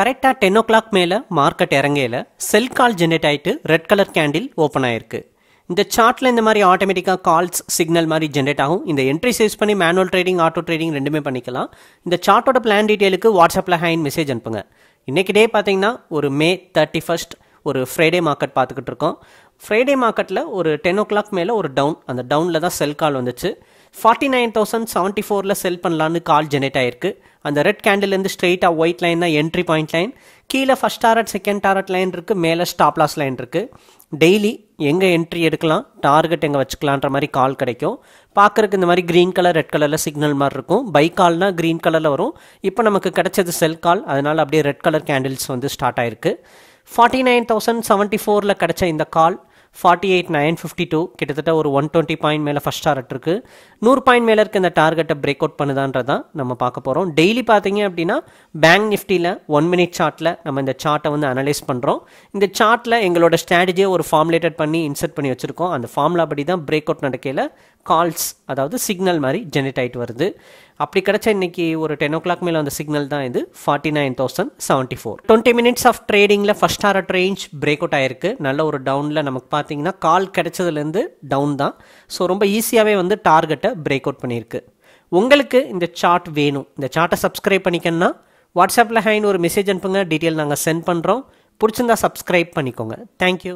கரெக்டாக ten o'clock மேலே market இறங்கையில் செல் கால் ஜென்ரேட் ஆகிட்டு ரெட் கலர் கேண்டில் ஓப்பன் ஆயிருக்கு இந்த சார்ட்டில் இந்த மாதிரி ஆட்டோமேட்டிக்காக கால்ஸ் சிக்னல் மாதிரி ஜென்ரேட் ஆகும் இந்த என்ட்ரிஸ் யூஸ் பண்ணி மேனுவல் ட்ரேடிங் ஆட்டோ ட்ரேடிங் ரெண்டுமே பண்ணிக்கலாம் இந்த சார்ட்டோட பிளான் டீட்டெயிலுக்கு வாட்ஸ்அப்பில் ஹேண்ட் மெசேஜ் அனுப்புங்க இன்றைக்கி டே பார்த்தீங்கன்னா ஒரு மே தேர்ட்டி ஃபஸ்ட் ஒரு ஃப்ரைடே மார்க்கெட் பார்த்துக்கிட்டு இருக்கோம் ஃப்ரைடே மார்க்கெட்டில் ஒரு டென் ஓ கிளாக் மேலே ஒரு டவுன் அந்த டவுனில் தான் செல் கால் வந்துச்சு ஃபார்ட்டி நைன் தௌசண்ட் செவன்டி ஃபோரில் செல் பண்ணலான்னு கால் ஜெனரேட் ஆயிருக்கு அந்த ரெட் கேண்டில்லேருந்து ஸ்ட்ரெயிட்டாக ஒயிட் லைன் தான் என்ட்ரி பாயிண்ட் லைன் கீழே first target second target line இருக்குது மேலே ஸ்டாப் லாஸ் லைன் இருக்குது டெய்லி எங்கே என்ட்ரி எடுக்கலாம் டார்கெட் எங்கே வச்சுக்கலான்ற மாதிரி கால் கிடைக்கும் பார்க்குறக்கு இந்த மாதிரி க்ரீன் கலர் ரெட் கலரில் சிக்னல் மாதிரி இருக்கும் பை கால்னால் க்ரீன் கலரில் வரும் இப்போ நமக்கு கிடைச்சது செல் கால் அதனால் அப்படியே ரெட் கலர் கேண்டில்ஸ் வந்து ஸ்டார்ட் ஆயிருக்கு ஃபார்ட்டி நைன் தௌசண்ட் செவன்ட்டி ஃபோரில் கிடச்ச இந்த call forty eight nine fifty two கிட்டத்தட்ட ஒரு ஒன் டுவெண்ட்டி பாயிண்ட் மேலே ஃபஸ்ட் டார்கெட் இருக்குது நூறு பாயிண்ட் மேலே இருக்க இந்த டார்கெட்டை பிரேக் அவுட் பண்ணுதான்றதான் நம்ம பார்க்க போகிறோம் டெய்லி பார்த்தீங்க அப்படின்னா பேங்க் நிஃப்டியில் ஒன் மினிட் சார்ட்டில் நம்ம இந்த சார்ட்டை வந்து அனலைஸ் பண்ணுறோம் இந்த சார்ட்டில் எங்களோட ஸ்ட்ராட்டஜியை ஒரு ஃபார்முலேட்டட் பண்ணி இன்செர்ட் பண்ணி வச்சுருக்கோம் அந்த ஃபார்முலா படி தான் பிரேக் அவுட் நடக்கையில் கால்ஸ் அதாவது சிக்னல் மாதிரி ஜென்ரேட் ஆகிட்டு வருது அப்படி கிடச்ச இன்னைக்கு ஒரு டென் ஓ கிளாக் மேலே அந்த சிக்னல் தான் இது forty nine thousand seventy four twenty minutes of ட்ரேடிங்கில் first target range break out ஆயிருக்கு நல்ல ஒரு டவுனில் நமக்கு பார்த்தீங்கன்னா கால் கிடைச்சதுலேருந்து டவுன் தான் ஸோ ரொம்ப ஈஸியாகவே வந்து டார்கெட்டை பிரேக் அவுட் பண்ணியிருக்கு உங்களுக்கு இந்த சார்ட் வேணும் இந்த சார்ட்டை சப்ஸ்கிரைப் பண்ணிக்கணுன்னா வாட்ஸ்அப்பில் ஹைன்னு ஒரு மெசேஜ் அனுப்புங்க டீட்டெயில் நாங்கள் சென்ட் பண்ணுறோம் பிடிச்சிருந்தா சப்ஸ்கிரைப் பண்ணிக்கோங்க தேங்க்யூ